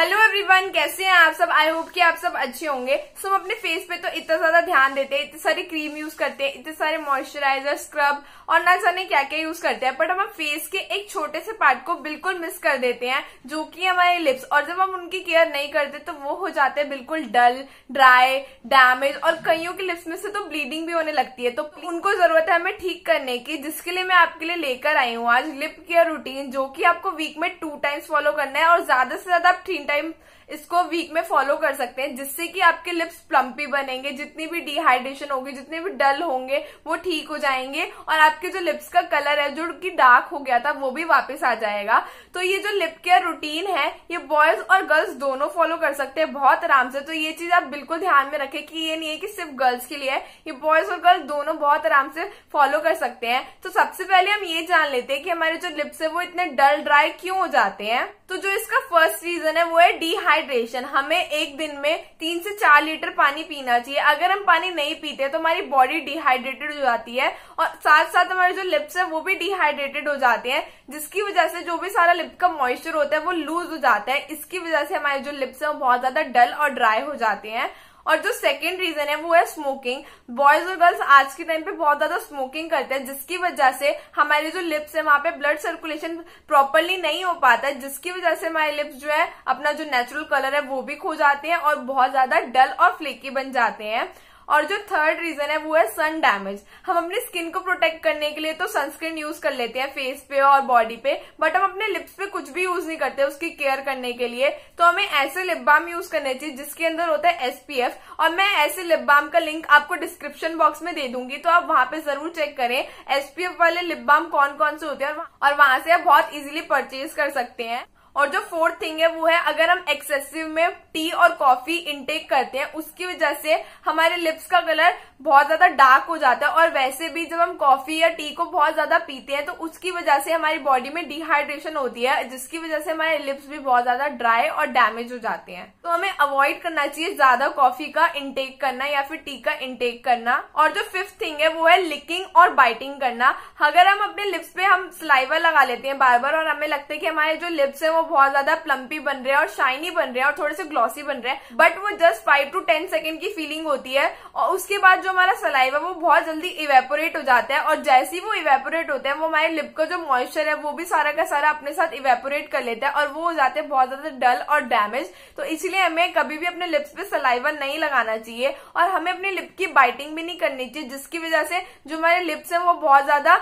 hello everyone कैसे हैं आप सब आई होप कि आप सब अच्छे होंगे सो हम अपने फेस पे तो इतना ज्यादा ध्यान देते हैं इतने सारे क्रीम यूज करते हैं इतने सारे मॉइस्चराइजर स्क्रब और ना जाने क्या क्या यूज करते हैं बट हम फेस के एक छोटे से पार्ट को बिल्कुल मिस कर देते हैं जो कि हमारे लिप्स और जब हम उनकी केयर नहीं करते तो वो हो जाते हैं बिल्कुल डल ड्राई डैमेज और कईयों के लिप्स में से तो ब्लीडिंग भी होने लगती है तो उनको जरूरत है हमें ठीक करने की जिसके लिए मैं आपके लिए लेकर आई हूँ आज लिप केयर रूटीन जो की आपको वीक में टू टाइम्स फॉलो करना है और ज्यादा से ज्यादा आप थ्री टाइम इसको वीक में फॉलो कर सकते हैं जिससे कि आपके लिप्स प्लम्पी बनेंगे जितनी भी डिहाइड्रेशन होगी जितने भी डल होंगे वो ठीक हो जाएंगे और आपके जो लिप्स का कलर है जो कि डार्क हो गया था वो भी वापस आ जाएगा तो ये जो लिप केयर रूटीन है ये बॉयज और गर्ल्स दोनों फॉलो कर सकते हैं बहुत आराम से तो ये चीज आप बिल्कुल ध्यान में रखें कि ये नहीं है कि सिर्फ गर्ल्स के लिए है ये बॉयज और गर्ल्स दोनों बहुत आराम से फॉलो कर सकते हैं तो सबसे पहले हम ये जान लेते हैं कि हमारे जो लिप्स है वो इतने डल ड्राई क्यों हो जाते हैं तो जो इसका फर्स्ट रीजन है वो है डिहाइड्रेशन हमें एक दिन में तीन से चार लीटर पानी पीना चाहिए अगर हम पानी नहीं पीते तो हमारी बॉडी डिहाइड्रेटेड हो जाती है और साथ साथ हमारे जो लिप्स है वो भी डिहाइड्रेटेड हो जाते हैं जिसकी वजह से जो भी सारा लिप का मॉइस्चर होता है वो लूज हो जाता है इसकी वजह से हमारे जो लिप्स है वो बहुत ज्यादा डल और ड्राई हो जाते हैं और जो सेकेंड रीजन है वो है स्मोकिंग बॉयज और गर्ल्स आज के टाइम पे बहुत ज्यादा स्मोकिंग करते हैं जिसकी वजह से हमारे जो लिप्स है वहां पे ब्लड सर्कुलेशन प्रॉपरली नहीं हो पाता है जिसकी वजह से हमारे लिप्स जो है अपना जो नेचुरल कलर है वो भी खो जाते हैं और बहुत ज्यादा डल और फ्लेकी बन जाते हैं और जो थर्ड रीजन है वो है सन डैमेज हम अपनी स्किन को प्रोटेक्ट करने के लिए तो सनस्क्रीन यूज कर लेते हैं फेस पे और बॉडी पे बट हम अपने लिप्स पे कुछ भी यूज नहीं करते उसकी केयर करने के लिए तो हमें ऐसे लिप बाम यूज करने चाहिए जिसके अंदर होता है एसपीएफ और मैं ऐसे लिप बाम का लिंक आपको डिस्क्रिप्शन बॉक्स में दे दूंगी तो आप वहां पे जरूर चेक करें एसपीएफ वाले लिप बाम कौन कौन से होते हैं और वहां से आप बहुत इजिली परचेज कर सकते हैं और जो फोर्थ थिंग है वो है अगर हम एक्सेसिव में टी और कॉफी इनटेक करते हैं उसकी वजह से हमारे लिप्स का कलर बहुत ज्यादा डार्क हो जाता है और वैसे भी जब हम कॉफी या टी को बहुत ज्यादा पीते हैं तो उसकी वजह से हमारी बॉडी में डिहाइड्रेशन होती है जिसकी वजह से हमारे लिप्स भी बहुत ज्यादा ड्राई और डैमेज हो जाते हैं तो हमें अवॉइड करना चाहिए ज्यादा कॉफी का इनटेक करना या फिर टी का इनटेक करना और जो फिफ्थ थिंग है वो है लिकिंग और बाइटिंग करना अगर हम अपने लिप्स पे हम स्लाइवर लगा लेते हैं बार बार और हमें लगता है कि हमारे जो लिप्स है वो वो बहुत ज्यादा प्लम्पी बन रहे हैं और शाइनी बन रहे हैं और थोड़े से ग्लॉसी बन रहे हैं बट वो just five two ten second की फीलिंग होती है और उसके बाद जो हमारा सलाइव है वो बहुत जल्दी इवेपोरेट हो जाता है और जैसे ही वो इवेपोरेट होते हैं वो हमारे लिप का जो मॉइस्चर है वो भी सारा का सारा अपने साथ इवेपोरेट कर लेता है और वो हो जाते हैं बहुत ज्यादा डल और डैमेज तो इसीलिए हमें कभी भी अपने लिप्स पे सलाइवा नहीं लगाना चाहिए और हमें अपने लिप की बाइटिंग भी नहीं करनी चाहिए जिसकी वजह से जो हमारे लिप्स हैं वो बहुत ज्यादा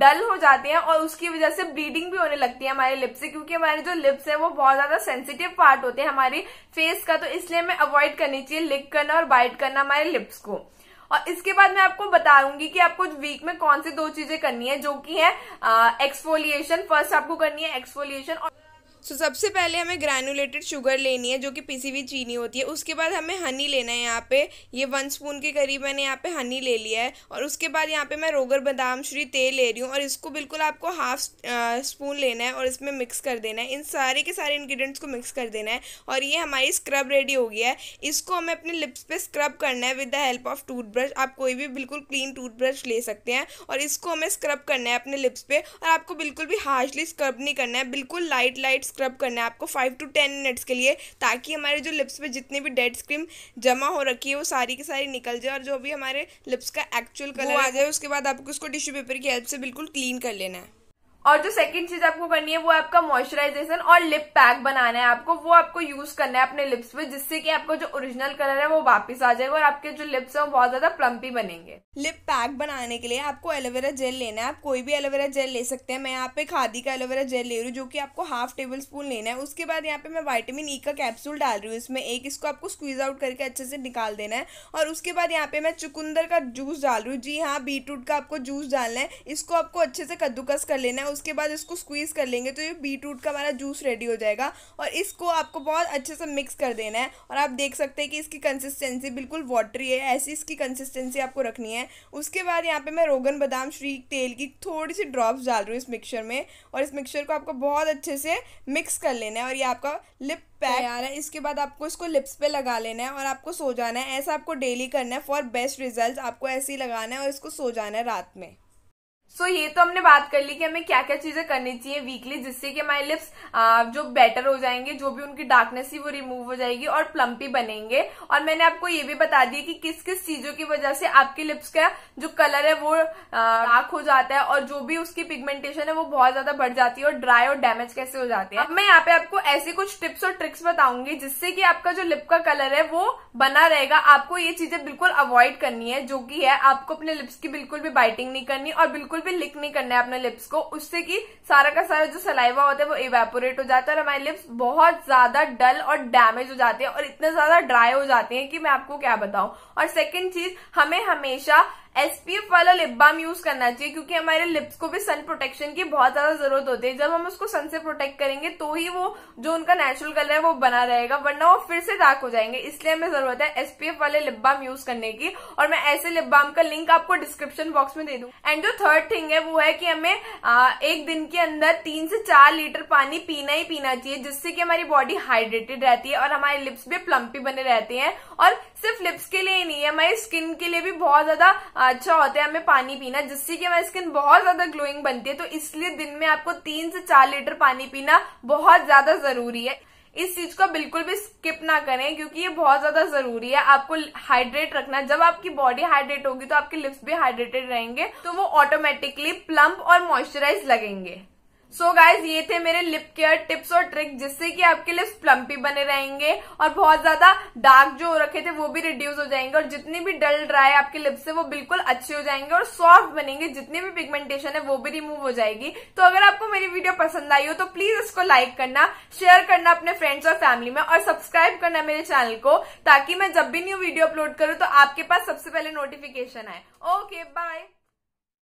डल हो जाते हैं और उसकी वजह से ब्लीडिंग भी होने लगती है हमारे लिप्स से क्योंकि हमारे जो लिप्स है वो बहुत ज्यादा सेंसिटिव पार्ट होते हैं हमारे फेस का तो इसलिए हमें अवॉइड करनी चाहिए लिक करना और बाइट करना हमारे लिप्स को और इसके बाद मैं आपको बताऊंगी कि आपको वीक में कौन सी दो चीजें करनी है जो कि है एक्सफोलिएशन फर्स्ट आपको करनी है एक्सफोलिएशन और सो so, सबसे पहले हमें ग्रैनुलेटेड शुगर लेनी है जो कि पिसी हुई चीनी होती है उसके बाद हमें हनी लेना है यहाँ पे ये वन स्पून के करीब मैंने यहाँ पे हनी ले लिया है और उसके बाद यहाँ पे मैं रोगर बादाम श्री तेल ले रही हूँ और इसको बिल्कुल आपको हाफ स्पून लेना है और इसमें मिक्स कर देना है इन सारे के सारे इन्ग्रीडियंट्स को मिक्स कर देना है और ये हमारी स्क्रब रेडी हो गया है इसको हमें अपने लिप्स पर स्क्रब करना है with the help of toothbrush आप कोई भी बिल्कुल क्लीन टूथब्रश ले सकते हैं और इसको हमें स्क्रब करना है अपने लिप्स पर और आपको बिल्कुल भी हार्शली स्क्रब नहीं करना है बिल्कुल लाइट लाइट स्क्रब करना है आपको फाइव टू टेन मिनट्स के लिए ताकि हमारे जो लिप्स पे जितनी भी डेड स्क्रीम जमा हो रखी है वो सारी की सारी निकल जाए और जो भी हमारे लिप्स का एक्चुअल कलर आ जाए उसके बाद आपको उसको टिश्यू पेपर की हेल्प से बिल्कुल क्लीन कर लेना है और जो सेकंड चीज आपको करनी है वो आपका मॉइस्चराइजेशन और लिप पैक बनाना है आपको वो आपको यूज करना है अपने लिप्स पे जिससे कि आपको जो ओरिजिनल कलर है वो वापस आ जाएगा और आपके जो लिप्स हैं वो बहुत ज्यादा प्लम्पी बनेंगे लिप पैक बनाने के लिए आपको एलोवेरा जेल लेना है आप कोई भी एलोवेरा जेल ले सकते हैं मैं यहाँ पे खादी का एलोवेरा जेल ले रही हूँ जो की आपको हाफ टेबल स्पून लेना है उसके बाद यहाँ पे मैं वाइटामिन ई e का कैप्सूल डाल रही हूँ इसमें एक इसको आपको स्क्वीज आउट करके अच्छे से निकाल देना है और उसके बाद यहाँ पे मैं चुकुंदर का जूस डाल रही हूँ जी हाँ बीटरूट का आपको जूस डालना है इसको आपको अच्छे से कद्दूकस कर लेना है उसके बाद इसको स्क्वीज़ कर लेंगे तो ये बीट रूट का हमारा जूस रेडी हो जाएगा और इसको आपको बहुत अच्छे से मिक्स कर देना है और आप देख सकते हैं कि इसकी कंसिस्टेंसी बिल्कुल वाटरी है ऐसी इसकी कंसिस्टेंसी आपको रखनी है उसके बाद यहाँ पर मैं रोगन बादाम श्री तेल की थोड़ी सी ड्रॉप्स डाल रही हूँ इस मिक्सर में और इस मिक्सर को आपको बहुत अच्छे से मिक्स कर लेना है और ये आपका लिप पैक आ रहा है इसके बाद आपको इसको लिप्स पे लगा लेना है और आपको सो जाना है ऐसा आपको डेली करना है फॉर बेस्ट रिजल्ट आपको ऐसे ही लगाना है और इसको सो जाना है रात में सो so, ये तो हमने बात कर ली कि हमें क्या क्या चीजें करनी चाहिए वीकली जिससे कि हमारे लिप्स जो बेटर हो जाएंगे जो भी उनकी डार्कनेस है वो रिमूव हो जाएगी और प्लम्पी बनेंगे और मैंने आपको ये भी बता दिया कि किस किस चीजों की वजह से आपके लिप्स का जो कलर है वो डार्क हो जाता है और जो भी उसकी पिगमेंटेशन है वो बहुत ज्यादा बढ़ जाती है और ड्राई और डैमेज कैसे हो जाते हैं मैं यहाँ पे आपको ऐसे कुछ टिप्स और ट्रिक्स बताऊंगी जिससे कि आपका जो लिप का कलर है वो बना रहेगा आपको ये चीजें बिल्कुल अवॉइड करनी है जो की है आपको अपने लिप्स की बिल्कुल भी बाइटिंग नहीं करनी और बिल्कुल बिल्कुल भी लिक नहीं करना है अपने लिप्स को उससे कि सारा का सारा जो सलाइवा होता है वो इवेपोरेट हो जाता है और हमारे लिप्स बहुत ज्यादा डल और डैमेज हो जाते हैं और इतने ज्यादा ड्राई हो जाते हैं कि मैं आपको क्या बताऊं और सेकेंड चीज हमें हमेशा एसपीएफ वाला लिप बाम यूज करना चाहिए क्योंकि हमारे लिप्स को भी सन प्रोटेक्शन की बहुत ज्यादा जरूरत होती है जब हम उसको सन से प्रोटेक्ट करेंगे तो ही वो जो उनका नेचुरल कलर है वो बना रहेगा वरना वो फिर से डार्क हो जाएंगे इसलिए हमें जरूरत है एसपीएफ वाले लिप बाम यूज करने की और मैं ऐसे लिप बाम का लिंक आपको डिस्क्रिप्शन बॉक्स में दे दू एंड जो थर्ड थिंग है वो है कि हमें आ, एक दिन के अंदर तीन से चार लीटर पानी पीना ही पीना चाहिए जिससे कि हमारी बॉडी हाइड्रेटेड रहती है और हमारे लिप्स भी प्लम्पी बने रहते हैं और सिर्फ लिप्स के लिए ही नहीं है हमारी स्किन के लिए भी बहुत ज्यादा अच्छा होता है हमें पानी पीना जिससे कि हमारी स्किन बहुत ज्यादा ग्लोइंग बनती है तो इसलिए दिन में आपको तीन से चार लीटर पानी पीना बहुत ज्यादा जरूरी है इस चीज को बिल्कुल भी स्किप ना करें क्योंकि ये बहुत ज्यादा जरूरी है आपको हाइड्रेट रखना जब आपकी बॉडी हाइड्रेट होगी तो आपके लिप्स भी हाइड्रेटेड रहेंगे तो वो ऑटोमेटिकली प्लम्प और मॉइस्चराइज लगेंगे सो so गाइज ये थे मेरे लिप केयर टिप्स और ट्रिक जिससे कि आपके लिप्स प्लम्पी बने रहेंगे और बहुत ज्यादा डार्क जो रखे थे वो भी रिड्यूस हो जाएंगे और जितनी भी डल ड्राई आपके लिप्स है वो बिल्कुल अच्छे हो जाएंगे और सॉफ्ट बनेंगे जितनी भी पिगमेंटेशन है वो भी रिमूव हो जाएगी तो अगर आपको मेरी वीडियो पसंद आई हो तो प्लीज इसको लाइक करना शेयर करना अपने फ्रेंड्स और फैमिली में और सब्सक्राइब करना मेरे चैनल को ताकि मैं जब भी न्यू वीडियो अपलोड करूँ तो आपके पास सबसे पहले नोटिफिकेशन आए ओके बाय